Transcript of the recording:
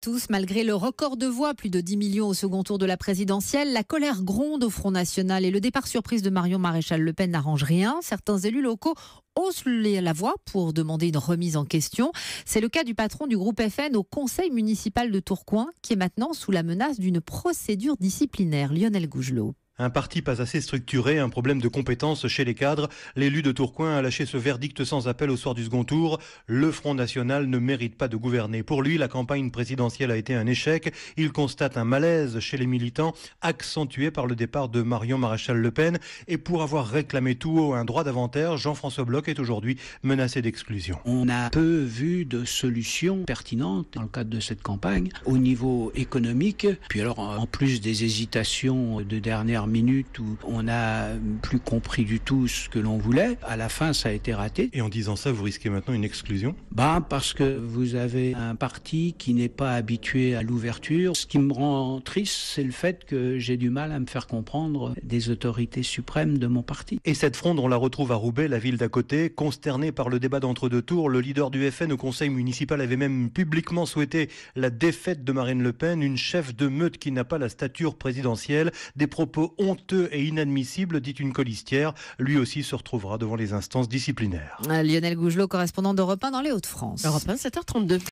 tous, malgré le record de voix, plus de 10 millions au second tour de la présidentielle, la colère gronde au Front National et le départ surprise de Marion Maréchal Le Pen n'arrange rien. Certains élus locaux haussent la voix pour demander une remise en question. C'est le cas du patron du groupe FN au conseil municipal de Tourcoing, qui est maintenant sous la menace d'une procédure disciplinaire. Lionel Gougelot. Un parti pas assez structuré, un problème de compétence chez les cadres. L'élu de Tourcoing a lâché ce verdict sans appel au soir du second tour. Le Front National ne mérite pas de gouverner. Pour lui, la campagne présidentielle a été un échec. Il constate un malaise chez les militants, accentué par le départ de Marion Maréchal Le Pen. Et pour avoir réclamé tout haut un droit d'inventaire, Jean-François Bloch est aujourd'hui menacé d'exclusion. On a peu vu de solutions pertinentes dans le cadre de cette campagne au niveau économique. Puis alors, en plus des hésitations de dernière minutes où on n'a plus compris du tout ce que l'on voulait. À la fin, ça a été raté. Et en disant ça, vous risquez maintenant une exclusion Bah, parce que vous avez un parti qui n'est pas habitué à l'ouverture. Ce qui me rend triste, c'est le fait que j'ai du mal à me faire comprendre des autorités suprêmes de mon parti. Et cette fronde, on la retrouve à Roubaix, la ville d'à côté, consternée par le débat d'entre-deux tours. Le leader du FN au conseil municipal avait même publiquement souhaité la défaite de Marine Le Pen, une chef de meute qui n'a pas la stature présidentielle, des propos honteux et inadmissible, dit une colistière, lui aussi se retrouvera devant les instances disciplinaires. Lionel Gougelot, correspondant d'Europe 1 dans les Hauts-de-France. Europe h 32